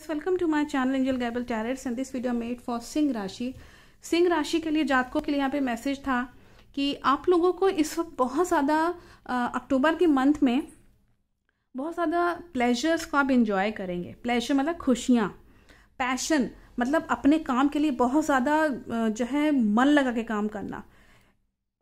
viewers welcome to my channel angel gable tarots and this video made for सिंह राशि सिंह राशि के लिए जातकों के लिए यहाँ पे मैसेज था कि आप लोगों को इस वक्त बहुत ज़्यादा अक्टूबर के मंथ में बहुत ज़्यादा प्लेजर्स को आप इन्जॉय करेंगे प्लेजर मतलब खुशियाँ पैशन मतलब अपने काम के लिए बहुत ज़्यादा जो है मन लगा के काम करना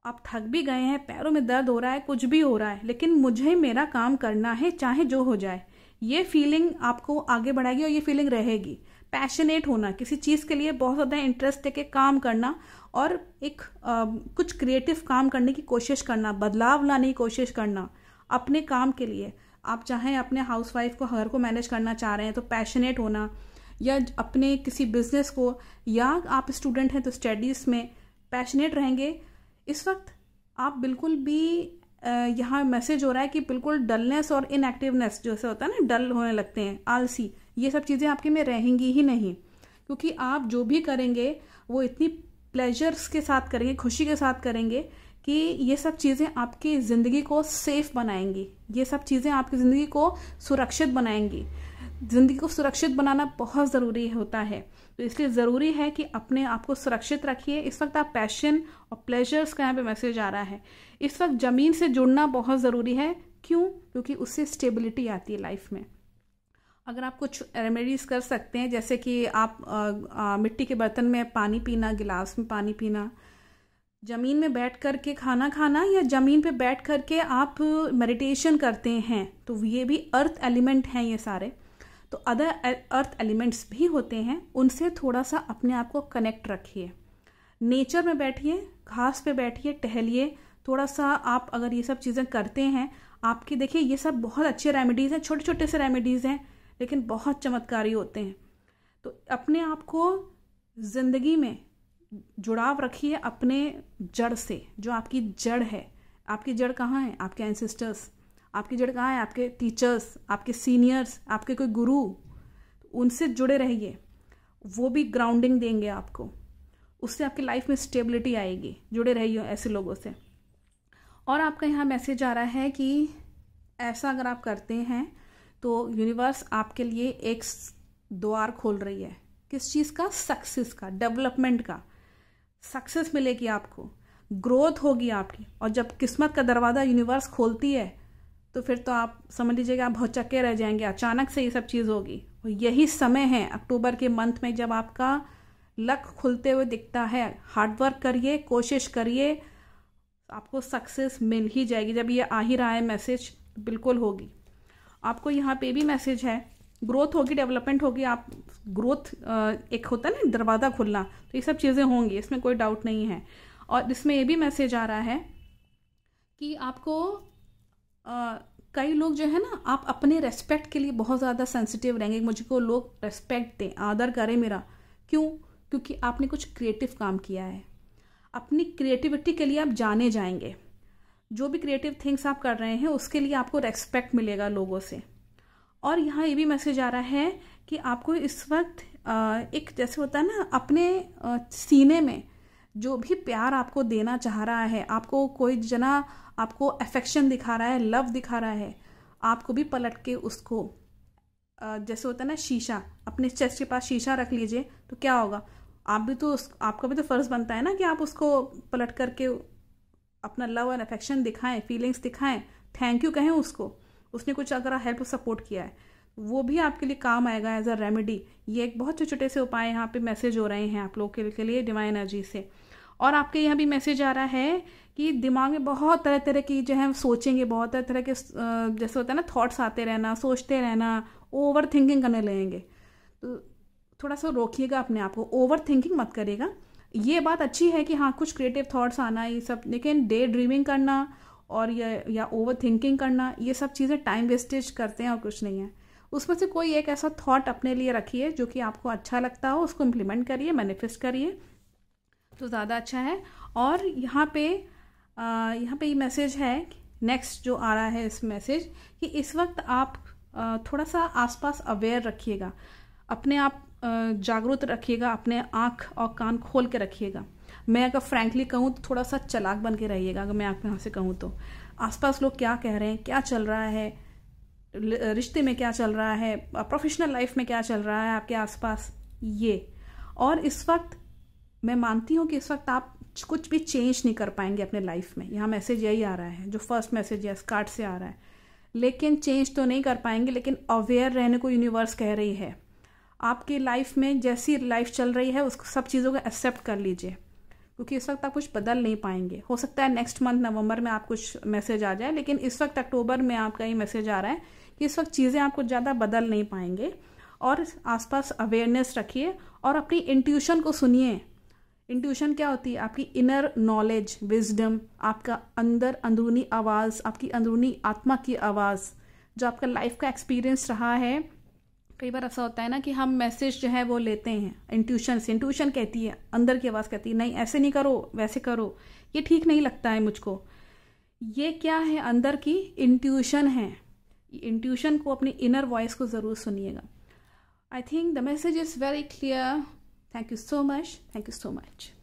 आप थक भी गए हैं पैरों में दर्द हो रहा है कुछ भी हो रहा है लेकिन मुझे मेरा काम करना है चाहे जो हो जाए ये फीलिंग आपको आगे बढ़ाएगी और ये फीलिंग रहेगी पैशनेट होना किसी चीज़ के लिए बहुत ज़्यादा इंटरेस्ट लेके काम करना और एक आ, कुछ क्रिएटिव काम करने की कोशिश करना बदलाव लाने की कोशिश करना अपने काम के लिए आप चाहें अपने हाउसवाइफ को घर को मैनेज करना चाह रहे हैं तो पैशनेट होना या अपने किसी बिजनेस को या आप स्टूडेंट हैं तो स्टडीज़ में पैशनेट रहेंगे इस वक्त आप बिल्कुल भी यहाँ मैसेज हो रहा है कि बिल्कुल डलनेस और इनएक्टिवनेस जैसे होता है ना डल होने लगते हैं आलसी ये सब चीज़ें आपके में रहेंगी ही नहीं क्योंकि आप जो भी करेंगे वो इतनी प्लेजर्स के साथ करेंगे खुशी के साथ करेंगे कि ये सब चीज़ें आपकी ज़िंदगी को सेफ बनाएंगी ये सब चीज़ें आपकी ज़िंदगी को सुरक्षित बनाएंगी ज़िंदगी को सुरक्षित बनाना बहुत ज़रूरी होता है तो इसलिए ज़रूरी है कि अपने आप को सुरक्षित रखिए इस वक्त आप पैशन और प्लेजर्स का यहाँ पे मैसेज आ रहा है इस वक्त ज़मीन से जुड़ना बहुत ज़रूरी है क्यों क्योंकि उससे स्टेबिलिटी आती है लाइफ में अगर आप कुछ रेमेडीज़ कर सकते हैं जैसे कि आप आ, आ, मिट्टी के बर्तन में पानी पीना गिलास में पानी पीना ज़मीन में बैठ कर के खाना खाना या ज़मीन पे बैठ कर के आप मेडिटेशन करते हैं तो ये भी अर्थ एलिमेंट हैं ये सारे तो अदर अर्थ एलिमेंट्स भी होते हैं उनसे थोड़ा सा अपने आप को कनेक्ट रखिए नेचर में बैठिए घास पे बैठिए टहलिए थोड़ा सा आप अगर ये सब चीज़ें करते हैं आपकी देखिए ये सब बहुत अच्छे रेमेडीज़ हैं छोटे छोटे से रेमेडीज़ हैं लेकिन बहुत चमत्कारी होते हैं तो अपने आप को ज़िंदगी में जुड़ाव रखिए अपने जड़ से जो आपकी जड़ है आपकी जड़ कहाँ है आपके एनसिस्टर्स आपकी जड़ कहाँ है आपके टीचर्स आपके सीनियर्स आपके कोई गुरु उनसे जुड़े रहिए वो भी ग्राउंडिंग देंगे आपको उससे आपकी लाइफ में स्टेबिलिटी आएगी जुड़े रहिए ऐसे लोगों से और आपका यहाँ मैसेज आ रहा है कि ऐसा अगर आप करते हैं तो यूनिवर्स आपके लिए एक द्वार खोल रही है किस चीज़ का सक्सेस का डेवलपमेंट का सक्सेस मिलेगी आपको ग्रोथ होगी आपकी और जब किस्मत का दरवाज़ा यूनिवर्स खोलती है तो फिर तो आप समझ लीजिए कि आप बहुत चक्के रह जाएंगे अचानक से ये सब चीज़ होगी और यही समय है अक्टूबर के मंथ में जब आपका लक खुलते हुए दिखता है हार्डवर्क करिए कोशिश करिए आपको सक्सेस मिल ही जाएगी जब ये आ ही रहा है मैसेज बिल्कुल होगी आपको यहाँ पे भी मैसेज है ग्रोथ होगी डेवलपमेंट होगी आप ग्रोथ एक होता है ना दरवाज़ा खुलना तो ये सब चीज़ें होंगी इसमें कोई डाउट नहीं है और इसमें ये भी मैसेज आ रहा है कि आपको कई लोग जो है ना आप अपने रेस्पेक्ट के लिए बहुत ज़्यादा सेंसिटिव रहेंगे मुझको लोग रेस्पेक्ट दें आदर करें मेरा क्यों क्योंकि आपने कुछ क्रिएटिव काम किया है अपनी क्रिएटिविटी के लिए आप जाने जाएंगे जो भी क्रिएटिव थिंग्स आप कर रहे हैं उसके लिए आपको रेस्पेक्ट मिलेगा लोगों से और यहाँ ये भी मैसेज आ रहा है कि आपको इस वक्त एक जैसे होता है ना अपने सीने में जो भी प्यार आपको देना चाह रहा है आपको कोई जना आपको अफेक्शन दिखा रहा है लव दिखा रहा है आपको भी पलट के उसको जैसे होता है ना शीशा अपने चेस्ट के पास शीशा रख लीजिए तो क्या होगा आप भी तो उस आपका भी तो फ़र्ज़ बनता है ना कि आप उसको पलट करके अपना लव एंड अफेक्शन दिखाएं फीलिंग्स दिखाएं थैंक यू कहें उसको उसने कुछ अगर हेल्प सपोर्ट किया है वो भी आपके लिए काम आएगा एज अ रेमेडी ये एक बहुत छोटे छोटे से उपाय यहाँ पे मैसेज हो रहे हैं आप लोगों के, के लिए डिवाइन एनर्जी से और आपके यहाँ भी मैसेज आ रहा है कि दिमाग में बहुत तरह तरह की जो है सोचेंगे बहुत तरह तरह के जैसे होता है ना थॉट्स आते रहना सोचते रहना ओवर थिंकिंग करने लगेंगे तो थोड़ा सा रोकिएगा अपने आप को ओवर थिंकिंग मत करेगा ये बात अच्छी है कि हाँ कुछ क्रिएटिव थॉट्स आना ये सब लेकिन डे ड्रीमिंग करना और या ओवर थिंकिंग करना ये सब चीज़ें टाइम वेस्टेज करते हैं और कुछ नहीं है उसमें से कोई एक ऐसा थॉट अपने लिए रखिए जो कि आपको अच्छा लगता हो उसको इम्प्लीमेंट करिए मैनिफेस्ट करिए तो ज़्यादा अच्छा है और यहाँ पे यहाँ पे ये मैसेज है नेक्स्ट जो आ रहा है इस मैसेज कि इस वक्त आप थोड़ा सा आसपास अवेयर रखिएगा अपने आप जागरूक रखिएगा अपने आँख और कान खोल के रखिएगा मैं अगर फ्रैंकली कहूँ तो थोड़ा सा चलाक बन के रहिएगा अगर मैं आप यहाँ से कहूँ तो आसपास लोग क्या कह रहे हैं क्या चल रहा है रिश्ते में क्या चल रहा है प्रोफेशनल लाइफ में क्या चल रहा है आपके आसपास ये और इस वक्त मैं मानती हूँ कि इस वक्त आप कुछ भी चेंज नहीं कर पाएंगे अपने लाइफ में यहाँ मैसेज यही आ रहा है जो फर्स्ट मैसेज है इस कार्ड से आ रहा है लेकिन चेंज तो नहीं कर पाएंगे लेकिन अवेयर रहने को यूनिवर्स कह रही है आपकी लाइफ में जैसी लाइफ चल रही है उसको सब चीज़ों को एक्सेप्ट कर लीजिए क्योंकि इस वक्त आप कुछ बदल नहीं पाएंगे हो सकता है नेक्स्ट मंथ नवंबर में आप कुछ मैसेज आ जाए लेकिन इस वक्त अक्टूबर में आपका ये मैसेज आ रहा है कि इस वक्त चीज़ें आपको ज़्यादा बदल नहीं पाएंगे और आसपास अवेयरनेस रखिए और अपनी इंट्यूशन को सुनिए इंट्यूशन क्या होती है आपकी इनर नॉलेज विजडम आपका अंदर अंदरूनी आवाज़ आपकी अंदरूनी आत्मा की आवाज़ जो आपका लाइफ का एक्सपीरियंस रहा है कई बार ऐसा होता है ना कि हम मैसेज जो है वो लेते हैं इंट्यूशन से इंट्यूशन कहती है अंदर की आवाज़ कहती है नहीं ऐसे नहीं करो वैसे करो ये ठीक नहीं लगता है मुझको ये क्या है अंदर की इंट्यूशन है इंट्यूशन को अपनी इनर वॉइस को ज़रूर सुनिएगा I think the message is very clear thank you so much thank you so much